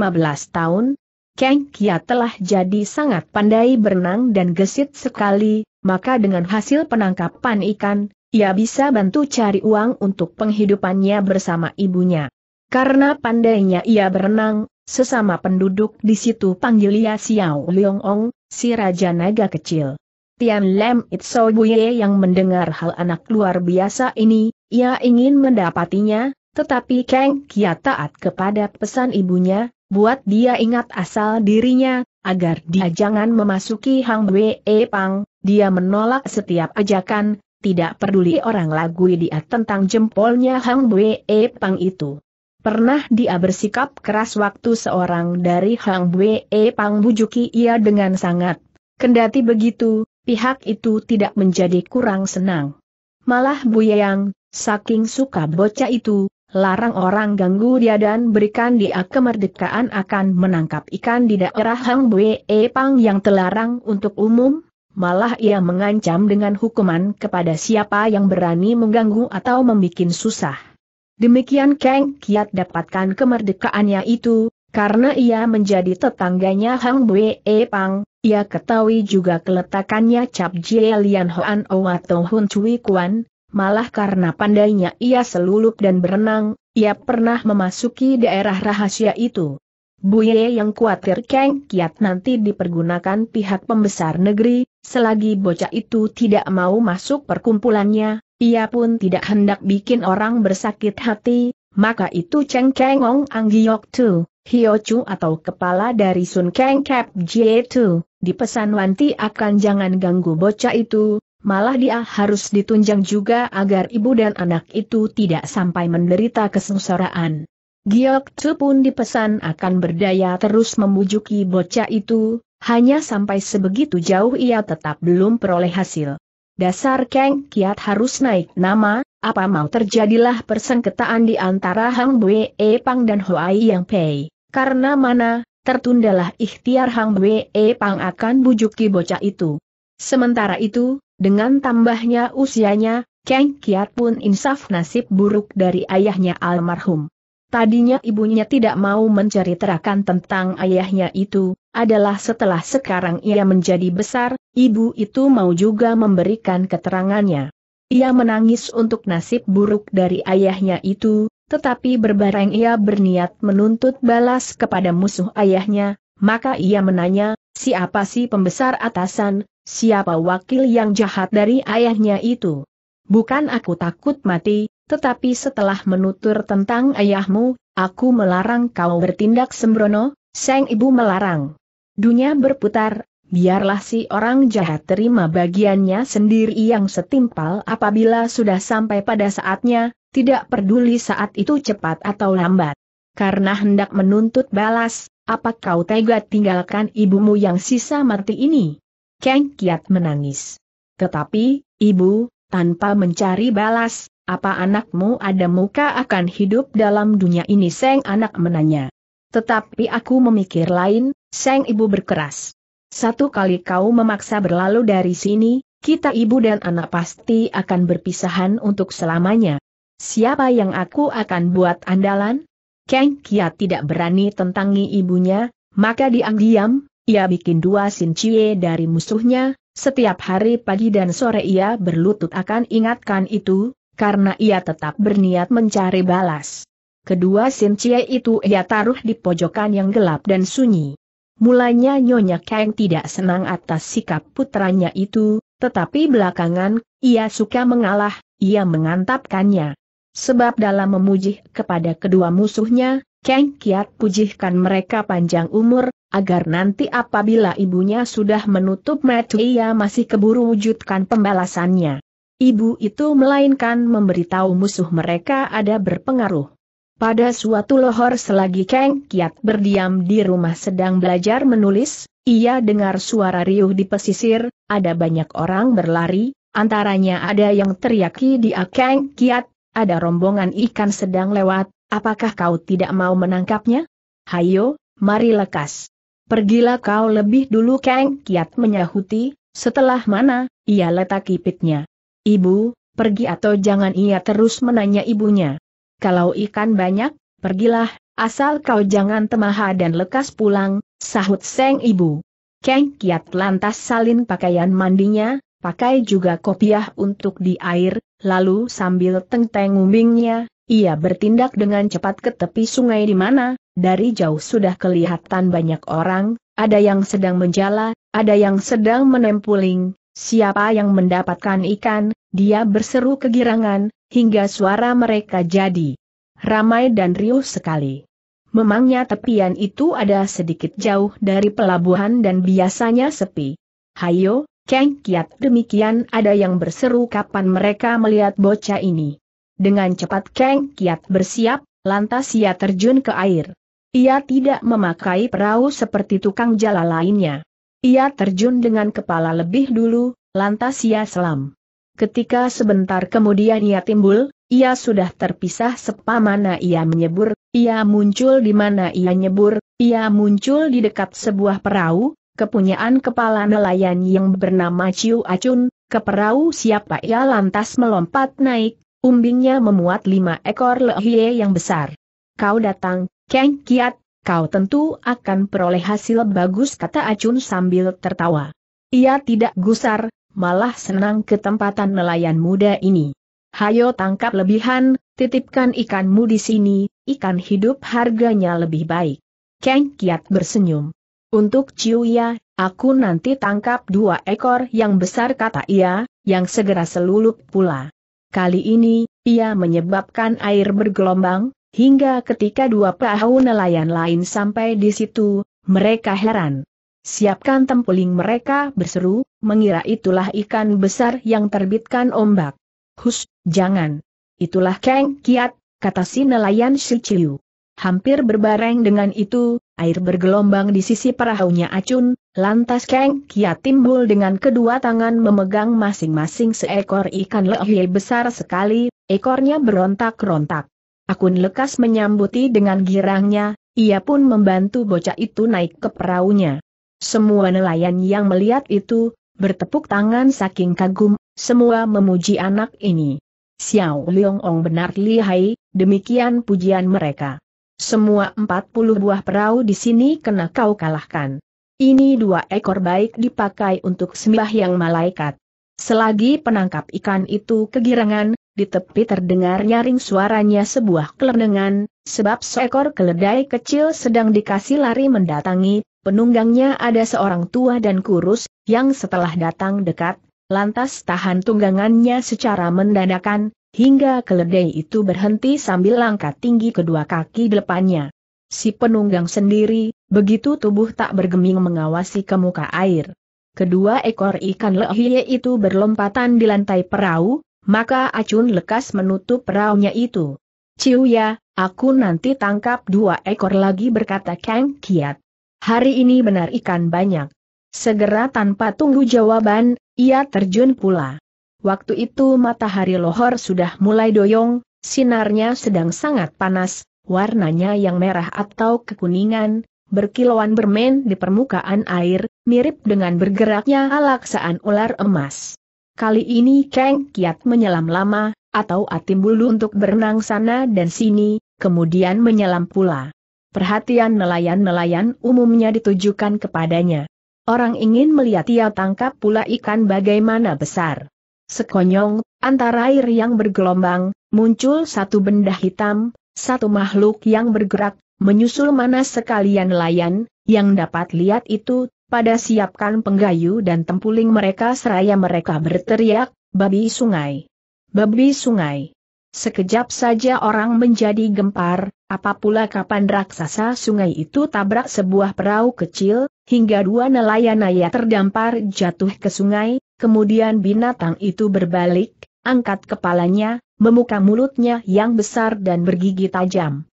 tahun, Kang Kia telah jadi sangat pandai berenang dan gesit sekali, maka dengan hasil penangkapan ikan, ia bisa bantu cari uang untuk penghidupannya bersama ibunya. Karena pandainya ia berenang, sesama penduduk di situ panggil ia Xiao Leong Ong, si Raja Naga Kecil. Tian Lem Itso Buye yang mendengar hal anak luar biasa ini, ia ingin mendapatinya, tetapi Kang Kia taat kepada pesan ibunya, buat dia ingat asal dirinya, agar dia jangan memasuki Hang Wei e Pang, dia menolak setiap ajakan, tidak peduli orang lagui dia tentang jempolnya Hang Wei e Pang itu. Pernah dia bersikap keras waktu seorang dari Hang Bwe e Pang bujuki ia dengan sangat. Kendati begitu, pihak itu tidak menjadi kurang senang. Malah Bu Yang, saking suka bocah itu, larang orang ganggu dia dan berikan dia kemerdekaan akan menangkap ikan di daerah Hang Bwe e Pang yang telarang untuk umum. Malah ia mengancam dengan hukuman kepada siapa yang berani mengganggu atau membuat susah. Demikian Kang Kiat dapatkan kemerdekaannya itu, karena ia menjadi tetangganya Hang Bue e Pang, ia ketahui juga keletakannya Cap Jie Lian Hoan O atau Hun Cui Kuan, malah karena pandainya ia selulup dan berenang, ia pernah memasuki daerah rahasia itu. Buye yang khawatir Kang Kiat nanti dipergunakan pihak pembesar negeri, selagi bocah itu tidak mau masuk perkumpulannya, ia pun tidak hendak bikin orang bersakit hati, maka itu Cheng Kengong Giok Tu, Hio Chu atau kepala dari Sun Keng Kep Jie Tu, dipesan Wanti akan jangan ganggu bocah itu, malah dia harus ditunjang juga agar ibu dan anak itu tidak sampai menderita kesengsaraan. Giok Tu pun dipesan akan berdaya terus memujuki bocah itu, hanya sampai sebegitu jauh ia tetap belum peroleh hasil. Dasar Kang Kiat harus naik nama, apa mau terjadilah persengketaan di antara Hang Bwe e Pang dan Hoai Yang Pei. Karena mana, tertundalah ikhtiar Hang Bwe e Pang akan bujuki bocah itu. Sementara itu, dengan tambahnya usianya, Kang Kiat pun insaf nasib buruk dari ayahnya almarhum. Tadinya ibunya tidak mau menceritakan tentang ayahnya itu, adalah setelah sekarang ia menjadi besar, ibu itu mau juga memberikan keterangannya. Ia menangis untuk nasib buruk dari ayahnya itu, tetapi berbareng ia berniat menuntut balas kepada musuh ayahnya, maka ia menanya, siapa si pembesar atasan, siapa wakil yang jahat dari ayahnya itu? Bukan aku takut mati, tetapi setelah menutur tentang ayahmu, aku melarang kau bertindak sembrono, sang ibu melarang. Dunia berputar, biarlah si orang jahat terima bagiannya sendiri yang setimpal apabila sudah sampai pada saatnya, tidak peduli saat itu cepat atau lambat. Karena hendak menuntut balas, apa kau tega tinggalkan ibumu yang sisa mati ini? Kang Kiat menangis. Tetapi, ibu, tanpa mencari balas, apa anakmu ada muka akan hidup dalam dunia ini? Seng anak menanya. Tetapi aku memikir lain, Seng ibu berkeras. Satu kali kau memaksa berlalu dari sini, kita ibu dan anak pasti akan berpisahan untuk selamanya. Siapa yang aku akan buat andalan? Kang Kia tidak berani tentangi ibunya, maka diam-diam, ia bikin dua sin cie dari musuhnya, setiap hari pagi dan sore ia berlutut akan ingatkan itu, karena ia tetap berniat mencari balas. Kedua sin cie itu ia taruh di pojokan yang gelap dan sunyi. Mulanya Nyonya Kang tidak senang atas sikap putranya itu, tetapi belakangan, ia suka mengalah, ia mengantapkannya. Sebab dalam memuji kepada kedua musuhnya, Kang Kiat pujihkan mereka panjang umur, agar nanti apabila ibunya sudah menutup mata ia masih keburu wujudkan pembalasannya. Ibu itu melainkan memberitahu musuh mereka ada berpengaruh. Pada suatu lohor selagi Kang Kiat berdiam di rumah sedang belajar menulis, ia dengar suara riuh di pesisir, ada banyak orang berlari, antaranya ada yang teriaki di Kang Kiat, ada rombongan ikan sedang lewat, apakah kau tidak mau menangkapnya? Hayo, mari lekas. Pergilah kau lebih dulu Kang Kiat menyahuti, setelah mana, ia letak kipitnya. Ibu, pergi atau jangan ia terus menanya ibunya kalau ikan banyak, pergilah, asal kau jangan temaha dan lekas pulang, sahut Seng Ibu. Keng Kiat lantas salin pakaian mandinya, pakai juga kopiah untuk di air, lalu sambil tengteng umbingnya, ia bertindak dengan cepat ke tepi sungai di mana, dari jauh sudah kelihatan banyak orang, ada yang sedang menjala, ada yang sedang menempuling, Siapa yang mendapatkan ikan, dia berseru kegirangan, hingga suara mereka jadi ramai dan riuh sekali. Memangnya tepian itu ada sedikit jauh dari pelabuhan dan biasanya sepi. Hayo, Keng Kiat demikian ada yang berseru kapan mereka melihat bocah ini. Dengan cepat Keng Kiat bersiap, lantas ia terjun ke air. Ia tidak memakai perahu seperti tukang jala lainnya. Ia terjun dengan kepala lebih dulu, lantas ia selam. Ketika sebentar kemudian ia timbul, ia sudah terpisah sepa mana ia menyebur, ia muncul di mana ia nyebur, ia muncul di dekat sebuah perahu, kepunyaan kepala nelayan yang bernama Ciu Acun, ke perahu siapa ia lantas melompat naik, umbingnya memuat lima ekor lehie yang besar. Kau datang, Keng Kiat, kau tentu akan peroleh hasil bagus kata Acun sambil tertawa. Ia tidak gusar, malah senang ketempatan nelayan muda ini. Hayo tangkap lebihan, titipkan ikanmu di sini, ikan hidup harganya lebih baik. Keng Kiat bersenyum. Untuk Ciu ya, aku nanti tangkap dua ekor yang besar kata ia, yang segera selulup pula. Kali ini, ia menyebabkan air bergelombang, Hingga ketika dua perahu nelayan lain sampai di situ, mereka heran. Siapkan tempuling mereka berseru, mengira itulah ikan besar yang terbitkan ombak. Hus, jangan. Itulah Keng Kiat, kata si nelayan Shiciu. Hampir berbareng dengan itu, air bergelombang di sisi perahunya acun, lantas Keng Kiat timbul dengan kedua tangan memegang masing-masing seekor ikan lehye besar sekali, ekornya berontak-rontak. Akun lekas menyambuti dengan girangnya, ia pun membantu bocah itu naik ke perahunya. Semua nelayan yang melihat itu, bertepuk tangan saking kagum, semua memuji anak ini. Xiao Leong Ong benar lihai, demikian pujian mereka. Semua 40 buah perahu di sini kena kau kalahkan. Ini dua ekor baik dipakai untuk yang malaikat. Selagi penangkap ikan itu kegirangan, di tepi terdengar nyaring suaranya sebuah kelenengan, sebab seekor keledai kecil sedang dikasih lari mendatangi, penunggangnya ada seorang tua dan kurus, yang setelah datang dekat, lantas tahan tunggangannya secara mendadakan, hingga keledai itu berhenti sambil langkah tinggi kedua kaki depannya. Si penunggang sendiri, begitu tubuh tak bergeming mengawasi ke muka air. Kedua ekor ikan lehiye itu berlompatan di lantai perahu, maka Acun lekas menutup peraunya itu. Ciu ya, aku nanti tangkap dua ekor lagi berkata Kang Kiat. Hari ini benar ikan banyak. Segera tanpa tunggu jawaban, ia terjun pula. Waktu itu matahari lohor sudah mulai doyong, sinarnya sedang sangat panas, warnanya yang merah atau kekuningan, berkilauan bermain di permukaan air, mirip dengan bergeraknya alaksaan ular emas. Kali ini Kang Kiat menyelam lama, atau atim bulu untuk berenang sana dan sini, kemudian menyelam pula. Perhatian nelayan-nelayan umumnya ditujukan kepadanya. Orang ingin melihat ia tangkap pula ikan bagaimana besar. Sekonyong, antara air yang bergelombang, muncul satu benda hitam, satu makhluk yang bergerak, menyusul mana sekalian nelayan, yang dapat lihat itu, pada siapkan penggayu dan tempuling mereka seraya mereka berteriak, babi sungai. Babi sungai. Sekejap saja orang menjadi gempar, apapula kapan raksasa sungai itu tabrak sebuah perahu kecil, hingga dua nelayan ayah terdampar jatuh ke sungai, kemudian binatang itu berbalik, angkat kepalanya, memuka mulutnya yang besar dan bergigi tajam.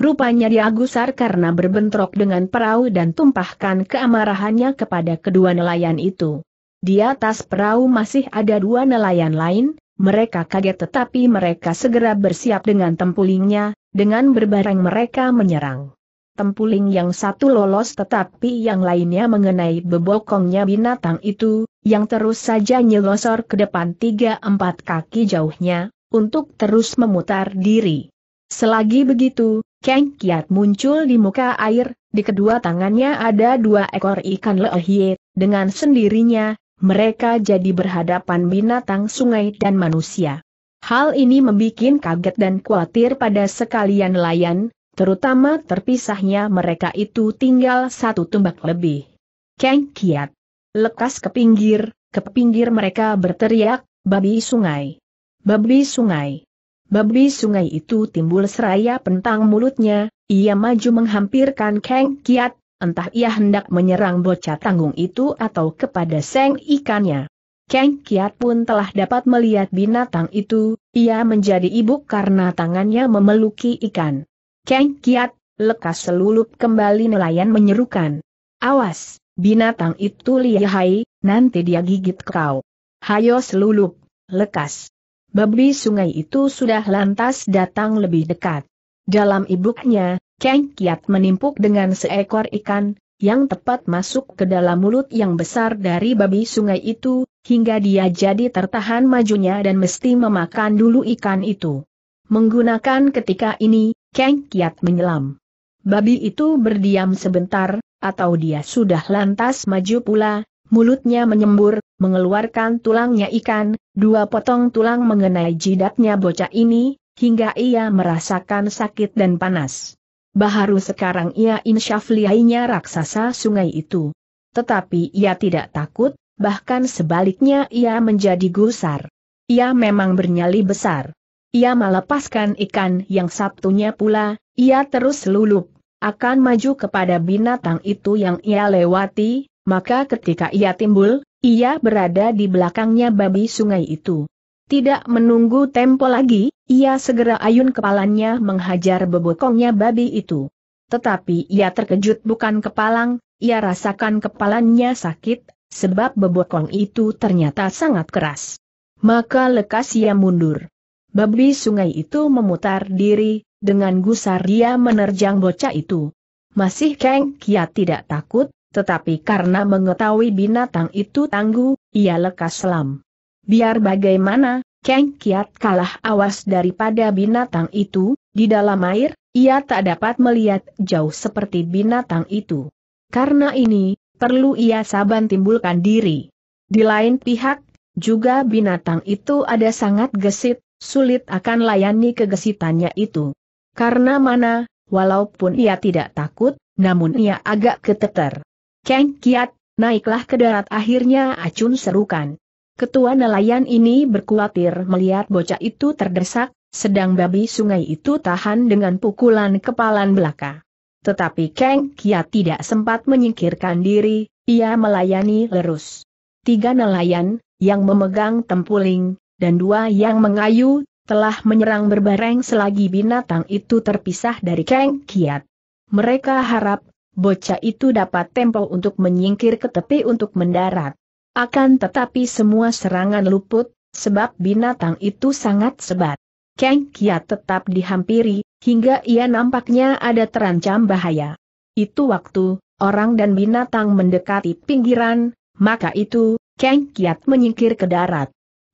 Rupanya dia gusar karena berbentrok dengan perahu dan tumpahkan keamarahannya kepada kedua nelayan itu. Di atas perahu masih ada dua nelayan lain, mereka kaget tetapi mereka segera bersiap dengan tempulingnya, dengan berbareng mereka menyerang. Tempuling yang satu lolos tetapi yang lainnya mengenai bebokongnya binatang itu, yang terus saja nyelosor ke depan tiga empat kaki jauhnya, untuk terus memutar diri. Selagi begitu, Kang Kiat muncul di muka air, di kedua tangannya ada dua ekor ikan leohie, dengan sendirinya, mereka jadi berhadapan binatang sungai dan manusia. Hal ini membuat kaget dan khawatir pada sekalian nelayan, terutama terpisahnya mereka itu tinggal satu tumbak lebih. Kang Kiat lekas ke pinggir, ke pinggir mereka berteriak, babi sungai. Babi sungai. Babi sungai itu timbul seraya pentang mulutnya, ia maju menghampirkan Kang Kiat, entah ia hendak menyerang bocah tanggung itu atau kepada seng ikannya. Kang Kiat pun telah dapat melihat binatang itu, ia menjadi ibuk karena tangannya memeluki ikan. Kang Kiat, lekas selulup kembali nelayan menyerukan. Awas, binatang itu lihai, nanti dia gigit kau. Hayo selulup, lekas babi sungai itu sudah lantas datang lebih dekat. Dalam ibuknya, Kang Kiat menimpuk dengan seekor ikan, yang tepat masuk ke dalam mulut yang besar dari babi sungai itu, hingga dia jadi tertahan majunya dan mesti memakan dulu ikan itu. Menggunakan ketika ini, Kang Kiat menyelam. Babi itu berdiam sebentar, atau dia sudah lantas maju pula, mulutnya menyembur, mengeluarkan tulangnya ikan, dua potong tulang mengenai jidatnya bocah ini, hingga ia merasakan sakit dan panas. Baharu sekarang ia insyaf lihainya raksasa sungai itu. Tetapi ia tidak takut, bahkan sebaliknya ia menjadi gusar. Ia memang bernyali besar. Ia melepaskan ikan yang sabtunya pula, ia terus lulup, akan maju kepada binatang itu yang ia lewati, maka ketika ia timbul, ia berada di belakangnya babi sungai itu. Tidak menunggu tempo lagi, ia segera ayun kepalanya menghajar bebokongnya babi itu. Tetapi ia terkejut bukan kepalang, ia rasakan kepalanya sakit, sebab bebokong itu ternyata sangat keras. Maka lekas ia mundur. Babi sungai itu memutar diri, dengan gusar dia menerjang bocah itu. Masih keng, ia tidak takut, tetapi karena mengetahui binatang itu tangguh, ia lekas selam. Biar bagaimana, Kang Kiat kalah awas daripada binatang itu, di dalam air, ia tak dapat melihat jauh seperti binatang itu. Karena ini, perlu ia saban timbulkan diri. Di lain pihak, juga binatang itu ada sangat gesit, sulit akan layani kegesitannya itu. Karena mana, walaupun ia tidak takut, namun ia agak keteter. Kang Kiat, naiklah ke darat akhirnya acun serukan. Ketua nelayan ini berkuatir melihat bocah itu terdesak, sedang babi sungai itu tahan dengan pukulan kepalan belaka. Tetapi Kang Kiat tidak sempat menyingkirkan diri, ia melayani lerus. Tiga nelayan, yang memegang tempuling, dan dua yang mengayu, telah menyerang berbareng selagi binatang itu terpisah dari Kang Kiat. Mereka harap bocah itu dapat tempo untuk menyingkir ke tepi untuk mendarat. Akan tetapi semua serangan luput, sebab binatang itu sangat sebat. Kang Kia tetap dihampiri, hingga ia nampaknya ada terancam bahaya. Itu waktu, orang dan binatang mendekati pinggiran, maka itu, Kang Kiat menyingkir ke darat.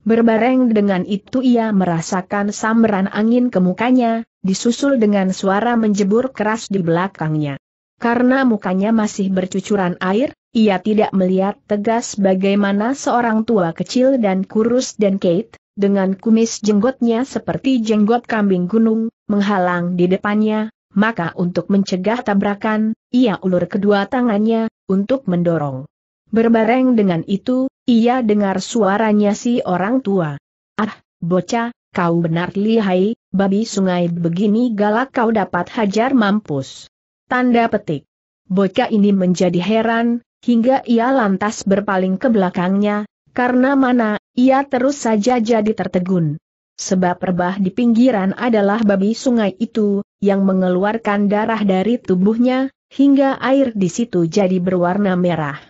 Berbareng dengan itu ia merasakan sambaran angin ke mukanya, disusul dengan suara menjebur keras di belakangnya. Karena mukanya masih bercucuran air, ia tidak melihat tegas bagaimana seorang tua kecil dan kurus dan Kate, dengan kumis jenggotnya seperti jenggot kambing gunung, menghalang di depannya, maka untuk mencegah tabrakan, ia ulur kedua tangannya, untuk mendorong. Berbareng dengan itu, ia dengar suaranya si orang tua. Ah, bocah, kau benar lihai, babi sungai begini galak kau dapat hajar mampus. Tanda petik. Bocah ini menjadi heran, hingga ia lantas berpaling ke belakangnya, karena mana, ia terus saja jadi tertegun. Sebab rebah di pinggiran adalah babi sungai itu, yang mengeluarkan darah dari tubuhnya, hingga air di situ jadi berwarna merah.